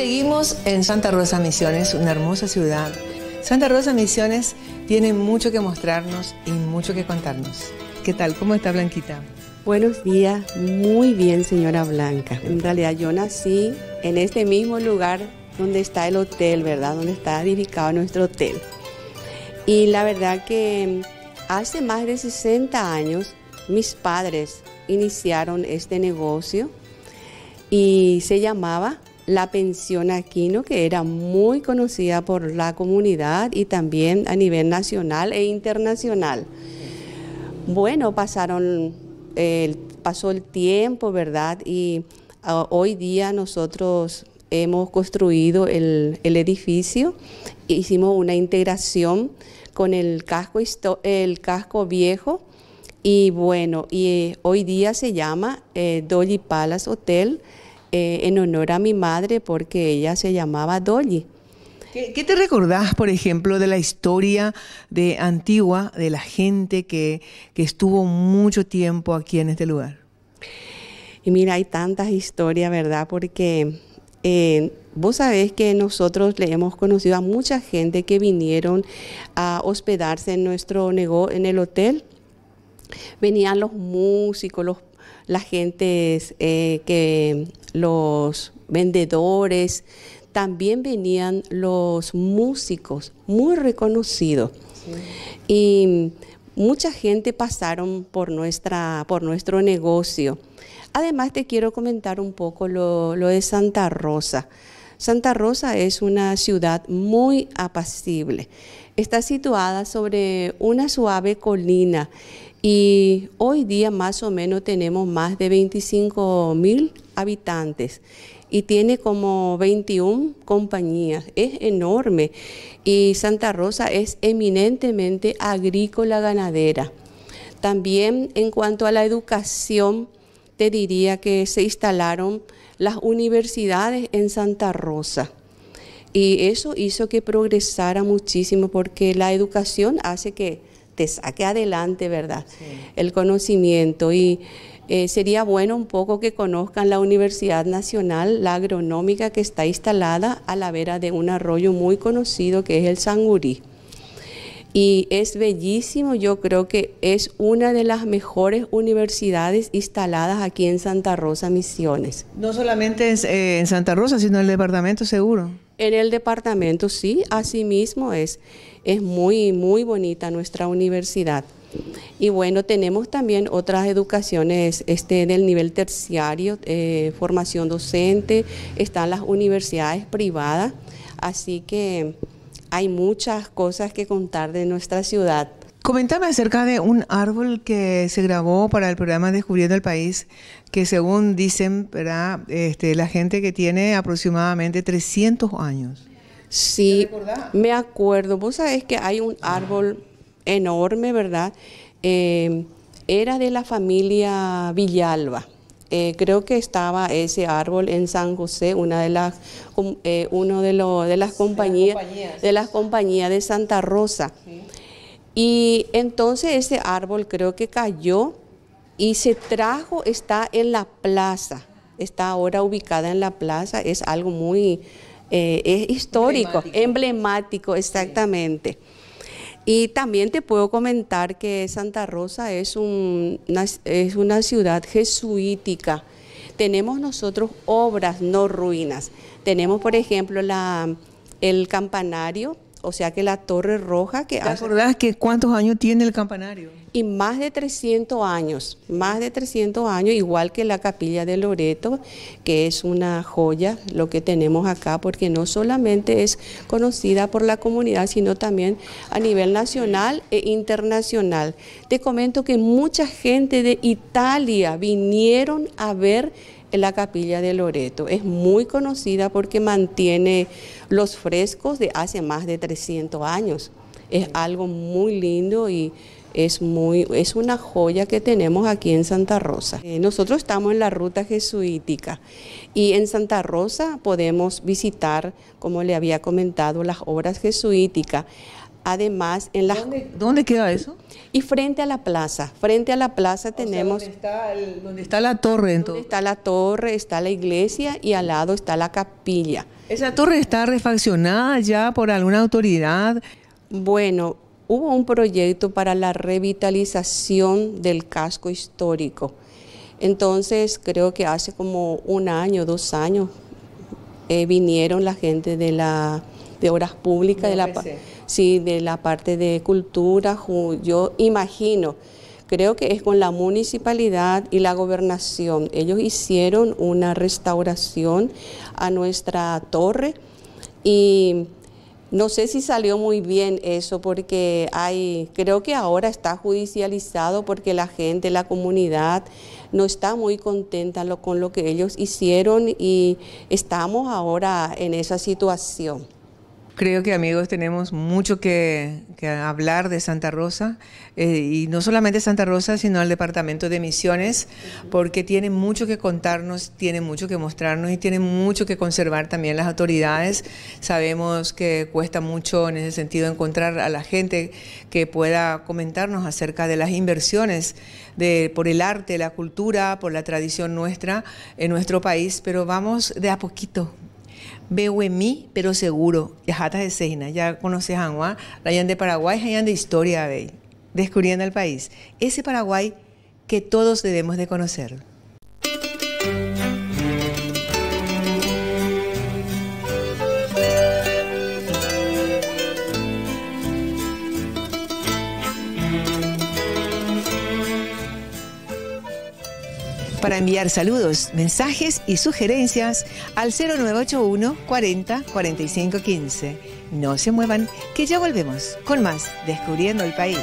seguimos en Santa Rosa Misiones, una hermosa ciudad. Santa Rosa Misiones tiene mucho que mostrarnos y mucho que contarnos. ¿Qué tal? ¿Cómo está Blanquita? Buenos días, muy bien señora Blanca. En realidad yo nací en este mismo lugar donde está el hotel, ¿verdad? Donde está edificado nuestro hotel. Y la verdad que mm, hace más de 60 años mis padres iniciaron este negocio y se llamaba la pensión Aquino, que era muy conocida por la comunidad y también a nivel nacional e internacional. Bueno, pasaron, pasó el tiempo, ¿verdad? Y ah, hoy día nosotros hemos construido el, edificio, hicimos una integración con el casco, el casco viejo y bueno, y eh, hoy día se llama eh, Dolly Palace Hotel eh, en honor a mi madre porque ella se llamaba Dolly. ¿Qué, te recordás, por ejemplo, de la historia de antigua de la gente que, que estuvo mucho tiempo aquí en este lugar? Y mira, hay tantas historias, ¿verdad? Porque eh, vos sabés que nosotros le hemos conocido a mucha gente que vinieron a hospedarse en nuestro negocio, en el hotel. Venían los músicos, los la gente eh, que los vendedores, también venían los músicos muy reconocidos. Y mucha gente pasaron por, nuestra, por nuestro negocio. Además te quiero comentar un poco lo, lo de Santa Rosa. Santa Rosa es una ciudad muy apacible está situada sobre una suave colina y hoy día más o menos tenemos más de 25 mil habitantes y tiene como 21 compañías, es enorme y Santa Rosa es eminentemente agrícola ganadera. También en cuanto a la educación, te diría que se instalaron las universidades en Santa Rosa y eso hizo que progresara muchísimo porque la educación hace que te saque adelante, ¿verdad? El conocimiento y eh, sería bueno un poco que conozcan la Universidad Nacional, la agronómica que está instalada a la vera de un arroyo muy conocido que es el Sangurí. Y es bellísimo, yo creo que es una de las mejores universidades instaladas aquí en Santa Rosa, Misiones. No solamente es eh, en Santa Rosa, sino en el departamento seguro. En el departamento, sí, asimismo es, es muy, muy bonita nuestra universidad. Y bueno, tenemos también otras educaciones este, el nivel terciario, eh, formación docente, están las universidades privadas, así que hay muchas cosas que contar de nuestra ciudad. Coméntame acerca de un árbol que se grabó para el programa Descubriendo el País, que según dicen ¿verdad? Este, la gente que tiene aproximadamente 300 años. Sí, me acuerdo. Vos sabés que hay un árbol enorme, ¿verdad? Em, era de la familia Villalba. Eh, creo que estaba ese árbol en San José, una de las um, eh, uno de, de las compañías de las compañías de, Santa Rosa. Y entonces ese árbol creo que cayó y se trajo, está en la plaza, está ahora ubicada en la plaza, es algo muy eh, histórico, emblemático, exactamente. Y también te puedo comentar que Santa Rosa es, una, es una ciudad jesuítica. Tenemos nosotros obras, no ruinas. Tenemos, por ejemplo, la, el campanario o sea que la Torre Roja que ¿Te acordás que cuántos años tiene el campanario? Y más de 300 años, más de 300 años, igual que la Capilla de Loreto, que es una joya lo que tenemos acá, porque no solamente es conocida por la comunidad, sino también a nivel nacional e internacional. Te comento que mucha gente de Italia vinieron a ver la capilla de Loreto. Es muy conocida porque mantiene los frescos de hace más de 300 años. Es algo muy lindo y es, muy, es una joya que tenemos aquí en Santa Rosa. Eh, nosotros estamos en la ruta jesuítica y en Santa Rosa podemos visitar, como le había comentado, las obras jesuíticas. Además, en la. ¿Dónde, queda eso? Y frente a la plaza. Frente a la plaza tenemos... ¿dónde, está la torre entonces? Está la torre, está la iglesia y al lado está la capilla. ¿Esa torre está refaccionada ya por alguna autoridad? Bueno, hubo un proyecto para la revitalización del casco histórico. Entonces, creo que hace como un año, dos años, eh, vinieron la gente de la de Obras Públicas, de la sí, de la parte de cultura, yo imagino, creo que es con la municipalidad y la gobernación. Ellos hicieron una restauración a nuestra torre y no sé si salió muy bien eso porque hay, creo que ahora está judicializado porque la gente, la comunidad no está muy contenta con lo que ellos hicieron y estamos ahora en esa situación. Creo que amigos tenemos mucho que, hablar de Santa Rosa eh, y no solamente Santa Rosa, sino el Departamento de Misiones, porque tiene mucho que contarnos, tiene mucho que mostrarnos y tiene mucho que conservar también las autoridades. Sabemos que cuesta mucho en ese sentido encontrar a la gente que pueda comentarnos acerca de las inversiones de, por el arte, la cultura, por la tradición nuestra en nuestro país, pero vamos de a poquito, Veo en mí, pero seguro, jatas de Seina, ya conoces a Juan, Rayan de Paraguay, Rayan de Historia, descubriendo el país. Ese Paraguay que todos debemos de conocer. para enviar saludos, mensajes y sugerencias al 0981 40 45 15. No se muevan, que ya volvemos con más Descubriendo el País.